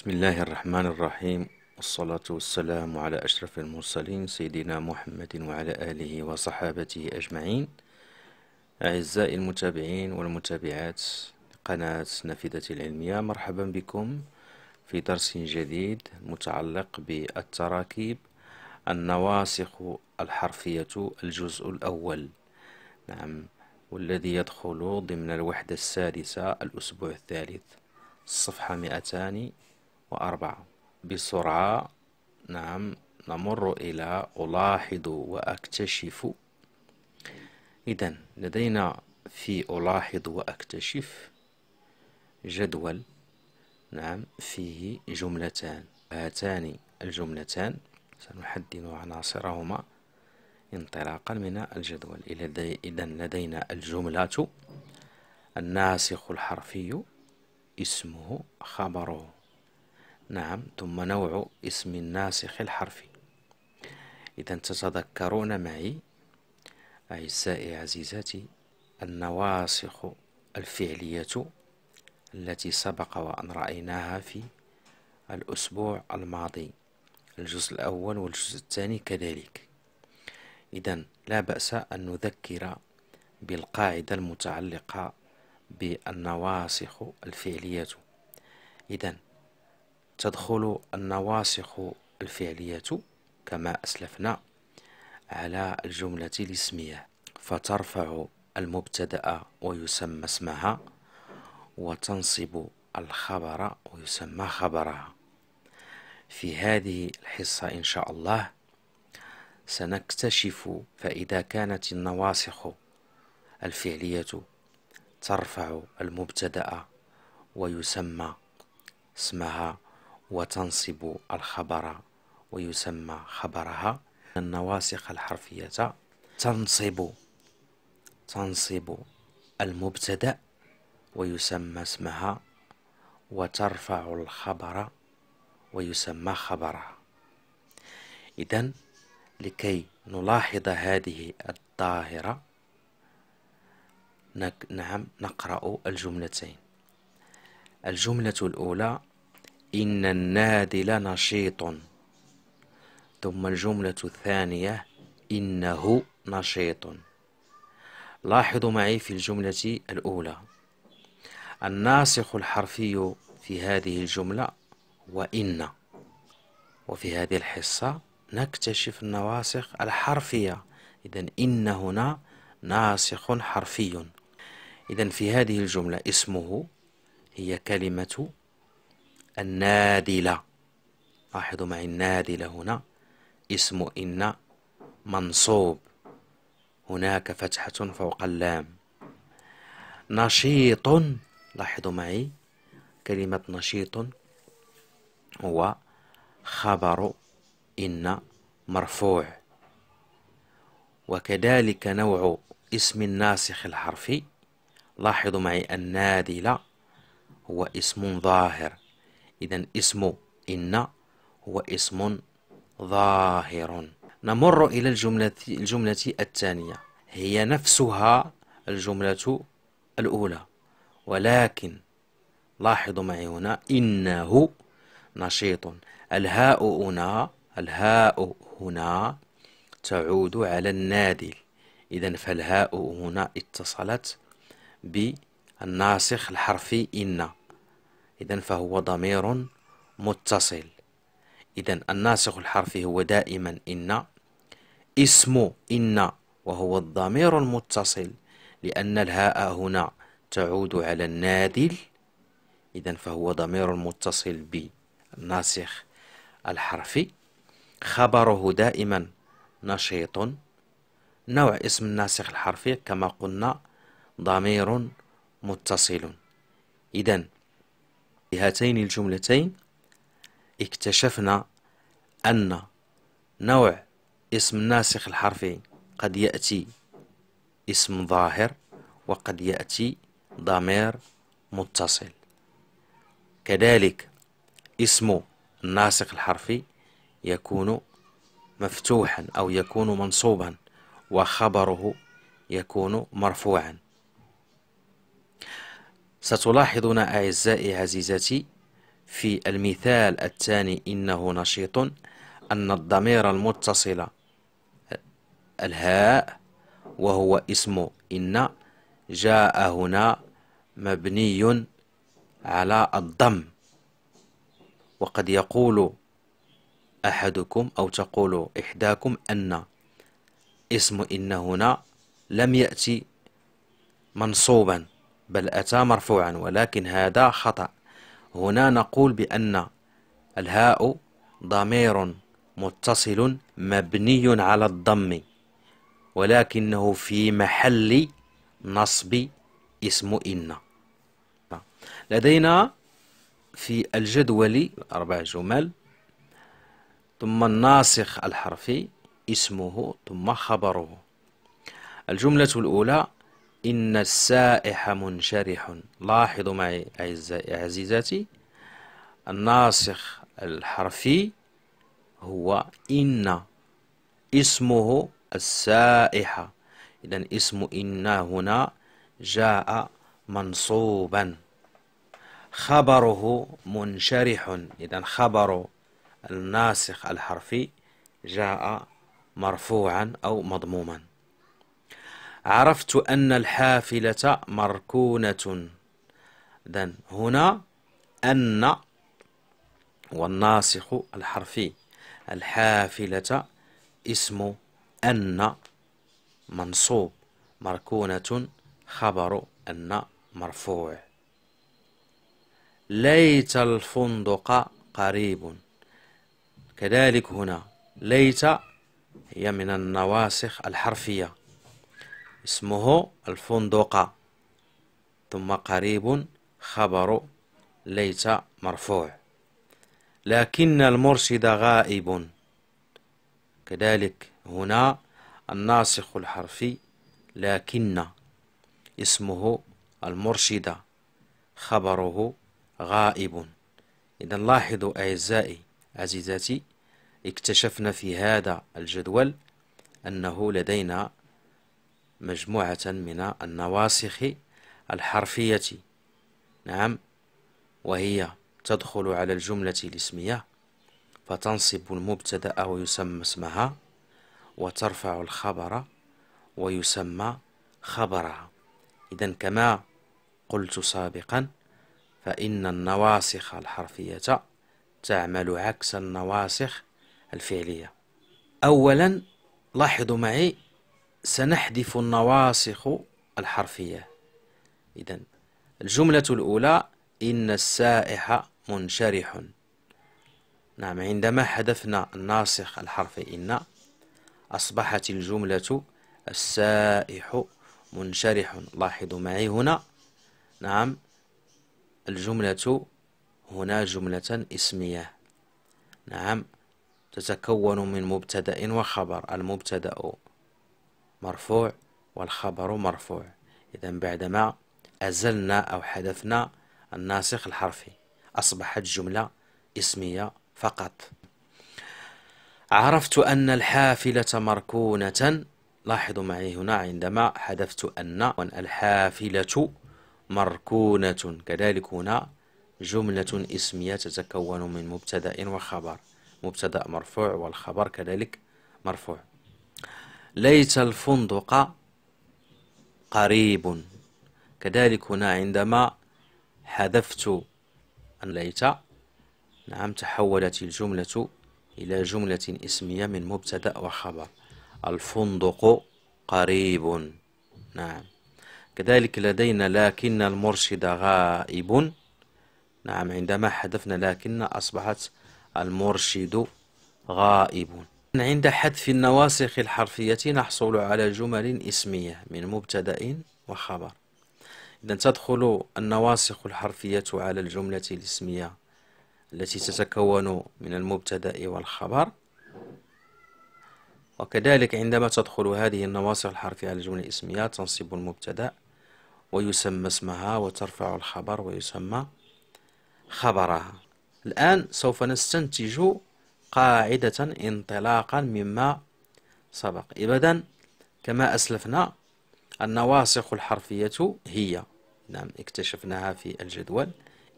بسم الله الرحمن الرحيم والصلاة والسلام على أشرف المرسلين سيدنا محمد وعلى آله وصحابته أجمعين أعزائي المتابعين والمتابعات قناة نافذة العلمية مرحبا بكم في درس جديد متعلق بالتراكيب النواسخ الحرفية الجزء الأول نعم والذي يدخل ضمن الوحدة السادسة الأسبوع الثالث الصفحة مئتان وأربعة بسرعة نعم نمر إلى ألاحظ وأكتشف إذا لدينا في ألاحظ وأكتشف جدول نعم فيه جملتان هاتان الجملتان سنحدد عناصرهما انطلاقا من الجدول إذا لدينا الجملة الناسخ الحرفي اسمه خبره نعم ثم نوع اسم الناسخ الحرفي إذا تتذكرون معي أعزائي عزيزاتي النواسخ الفعلية التي سبق وأن رأيناها في الأسبوع الماضي الجزء الأول والجزء الثاني كذلك إذا لا بأس أن نذكر بالقاعدة المتعلقة بالنواسخ الفعلية إذا تدخل النواسخ الفعلية كما أسلفنا على الجملة الاسمية فترفع المبتدأ ويسمى اسمها وتنصب الخبر ويسمى خبرها في هذه الحصة إن شاء الله سنكتشف فإذا كانت النواسخ الفعلية ترفع المبتدأ ويسمى اسمها وتنصب الخبر ويسمى خبرها النواسخ الحرفية تنصب تنصب المبتدأ ويسمى اسمها وترفع الخبر ويسمى خبرها إذا لكي نلاحظ هذه الظاهرة نعم نقرأ الجملتين الجملة الأولى إن النادي لنشيط ثم الجملة الثانية إنه نشيط لاحظوا معي في الجملة الأولى الناسخ الحرفي في هذه الجملة هو إن وفي هذه الحصة نكتشف النواسخ الحرفية إذا إن هنا ناسخ حرفي إذا في هذه الجملة اسمه هي كلمة النادلة لاحظوا معي النادلة هنا اسم إن منصوب هناك فتحة فوق اللام نشيط لاحظوا معي كلمة نشيط هو خبر إن مرفوع وكذلك نوع اسم الناسخ الحرفي لاحظوا معي النادلة هو اسم ظاهر إذا اسم إن هو اسم ظاهر نمر إلى الجملة, الجملة الثانية هي نفسها الجملة الأولى ولكن لاحظوا معي هنا إنه نشيط الهاء هنا الهاء هنا تعود على النادل إذا فالهاء هنا اتصلت بالناسخ الحرفي إن إذا فهو ضمير متصل إذا الناسخ الحرفي هو دائما إن اسم إن وهو الضمير المتصل لأن الهاء هنا تعود على النادل إذا فهو ضمير متصل بالناسخ الحرفي خبره دائما نشيط نوع اسم الناسخ الحرفي كما قلنا ضمير متصل إذا بهاتين الجملتين اكتشفنا أن نوع اسم الناسخ الحرفي قد يأتي اسم ظاهر وقد يأتي ضمير متصل كذلك اسم الناسخ الحرفي يكون مفتوحا أو يكون منصوبا وخبره يكون مرفوعا ستلاحظون أعزائي عزيزاتي في المثال الثاني إنه نشيط أن الضمير المتصل الهاء وهو اسم إن جاء هنا مبني على الضم وقد يقول أحدكم أو تقول إحداكم أن اسم إن هنا لم يأتي منصوبا بل أتى مرفوعا ولكن هذا خطأ هنا نقول بأن الهاء ضمير متصل مبني على الضم ولكنه في محل نصب اسم إن لدينا في الجدول أربع جمل ثم الناسخ الحرفي اسمه ثم خبره الجملة الأولى إن السائح منشرح لاحظوا معي أعزائي عزيزاتي الناسخ الحرفي هو إن اسمه السائحة إذا اسم إن هنا جاء منصوبا خبره منشرح إذا خبر الناسخ الحرفي جاء مرفوعا أو مضموما عرفت أن الحافلة مركونة إذن هنا أن والناسخ الحرفي الحافلة اسم أن منصوب مركونة خبر أن مرفوع ليت الفندق قريب كذلك هنا ليت هي من النواسخ الحرفية اسمه الفندقة ثم قريب خبر ليس مرفوع لكن المرشد غائب كذلك هنا الناسخ الحرفي لكن اسمه المرشد خبره غائب إذا لاحظوا أعزائي عزيزاتي اكتشفنا في هذا الجدول أنه لدينا مجموعة من النواسخ الحرفية نعم وهي تدخل على الجملة الاسمية فتنصب المبتدأ ويسمى اسمها وترفع الخبر ويسمى خبرها إذا كما قلت سابقا فإن النواسخ الحرفية تعمل عكس النواسخ الفعلية أولا لاحظوا معي سنحذف النواصخ الحرفية إذا الجملة الأولى إن السائح منشرح نعم عندما حذفنا الناسخ الحرفي إن أصبحت الجملة السائح منشرح لاحظوا معي هنا نعم الجملة هنا جملة اسمية نعم تتكون من مبتدأ وخبر المبتدأ مرفوع والخبر مرفوع إذا بعدما أزلنا أو حذفنا الناسخ الحرفي أصبحت جملة اسمية فقط عرفت أن الحافلة مركونة لاحظوا معي هنا عندما حذفت أن الحافلة مركونة كذلك هنا جملة اسمية تتكون من مبتدأ وخبر مبتدأ مرفوع والخبر كذلك مرفوع ليت الفندق قريب كذلك هنا عندما حذفت أن ليت نعم تحولت الجملة إلى جملة اسمية من مبتدأ وخبر الفندق قريب نعم كذلك لدينا لكن المرشد غائب نعم عندما حذفنا لكن أصبحت المرشد غائب عند حذف النواسخ الحرفية نحصل على جمل اسمية من مبتدأ وخبر إذا تدخل النواسخ الحرفية على الجملة الاسمية التي تتكون من المبتدأ والخبر وكذلك عندما تدخل هذه النواسخ الحرفية على الجملة الاسمية تنصب المبتدأ ويسمى اسمها وترفع الخبر ويسمى خبرها الآن سوف نستنتج قاعدة انطلاقا مما سبق إذا كما أسلفنا النواسخ الحرفية هي نعم اكتشفناها في الجدول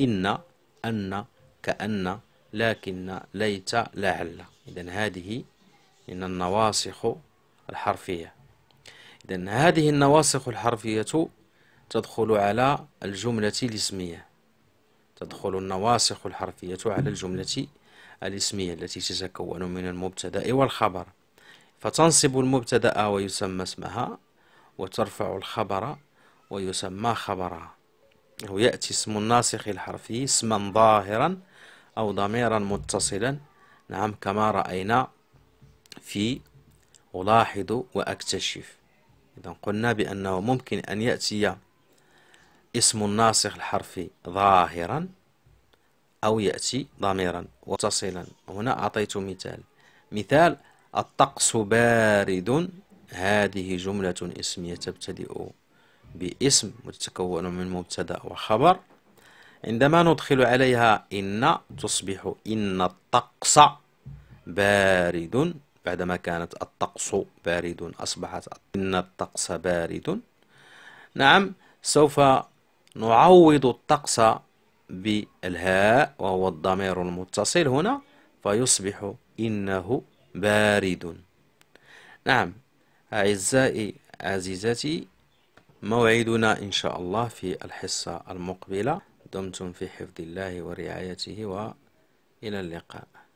إن أن كأن لكن ليت لعل إذا هذه إن النواسخ الحرفية إذا هذه النواسخ الحرفية تدخل على الجملة الاسمية تدخل النواسخ الحرفية على الجملة الاسمية التي تتكون من المبتدأ والخبر فتنصب المبتدأ ويسمى اسمها وترفع الخبر ويسمى خبرها ويأتي يأتي اسم الناسخ الحرفي اسما ظاهرا أو ضميرا متصلا نعم كما رأينا في ألاحظ وأكتشف إذا قلنا بأنه ممكن أن يأتي اسم الناسخ الحرفي ظاهرا أو يأتي ضميرا متصلا هنا أعطيت مثال مثال الطقس بارد هذه جملة اسمية تبتدئ باسم وتتكون من مبتدأ وخبر عندما ندخل عليها إن تصبح إن الطقس بارد بعدما كانت الطقس بارد أصبحت إن الطقس بارد نعم سوف نعوض الطقس بالهاء وهو الضمير المتصل هنا فيصبح إنه بارد نعم أعزائي عزيزتي موعدنا إن شاء الله في الحصة المقبلة دمتم في حفظ الله ورعايته وإلى اللقاء